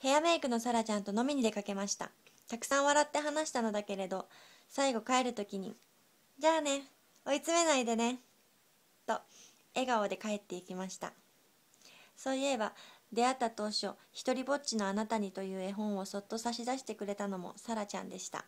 ヘアメイクのサラちゃんと飲みに出かけました。たくさん笑って話したのだけれど、最後帰るときに、じゃあね、追い詰めないでね、と笑顔で帰っていきました。そういえば、出会った当初、ひ人りぼっちのあなたにという絵本をそっと差し出してくれたのもサラちゃんでした。